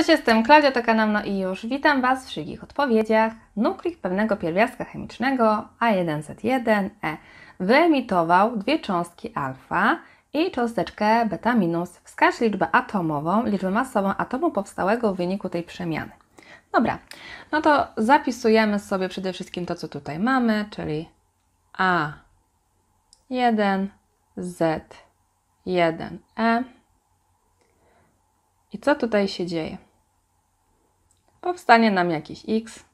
Cześć, jestem Klaudia, to kanał No i już. Witam Was w wszystkich odpowiedziach. Nuklik pewnego pierwiastka chemicznego A1Z1E wyemitował dwie cząstki alfa i cząsteczkę beta minus. Wskaż liczbę atomową, liczbę masową atomu powstałego w wyniku tej przemiany. Dobra, no to zapisujemy sobie przede wszystkim to, co tutaj mamy, czyli A1Z1E. I co tutaj się dzieje? powstanie nam jakiś x.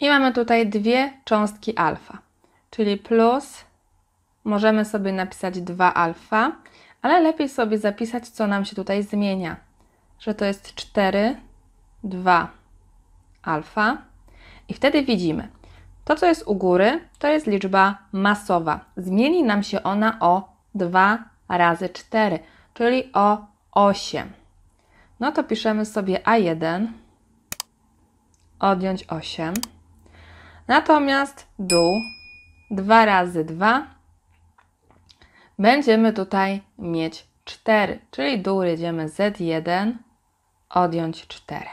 I mamy tutaj dwie cząstki alfa, czyli plus możemy sobie napisać 2 alfa, ale lepiej sobie zapisać, co nam się tutaj zmienia, że to jest 4, 2 alfa. I wtedy widzimy, to co jest u góry, to jest liczba masowa. Zmieni nam się ona o 2 razy 4, czyli o 8. No to piszemy sobie A1, odjąć 8. Natomiast dół 2 razy 2 będziemy tutaj mieć 4, czyli dół jedziemy Z1, odjąć 4.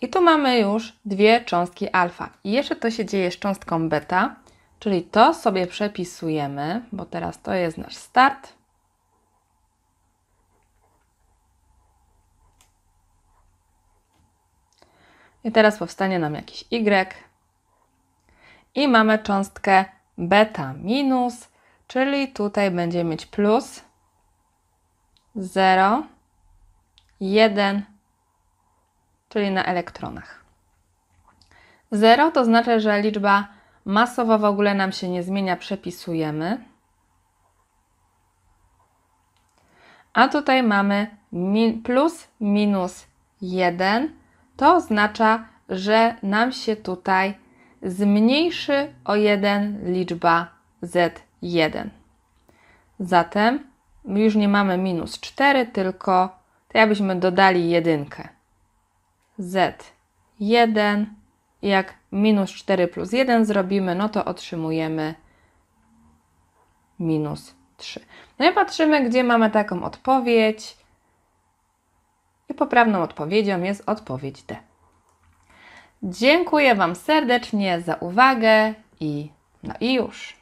I tu mamy już dwie cząstki alfa. I jeszcze to się dzieje z cząstką beta, czyli to sobie przepisujemy, bo teraz to jest nasz start. I teraz powstanie nam jakiś y. I mamy cząstkę beta minus, czyli tutaj będzie mieć plus 0, 1, czyli na elektronach. 0 to znaczy, że liczba masowa w ogóle nam się nie zmienia, przepisujemy. A tutaj mamy plus minus 1, to oznacza, że nam się tutaj zmniejszy o 1 liczba z1. Zatem już nie mamy minus 4, tylko to jakbyśmy dodali jedynkę. z1 jak minus 4 plus 1 zrobimy, no to otrzymujemy minus 3. No i patrzymy, gdzie mamy taką odpowiedź. I poprawną odpowiedzią jest odpowiedź D. Dziękuję Wam serdecznie za uwagę i no i już.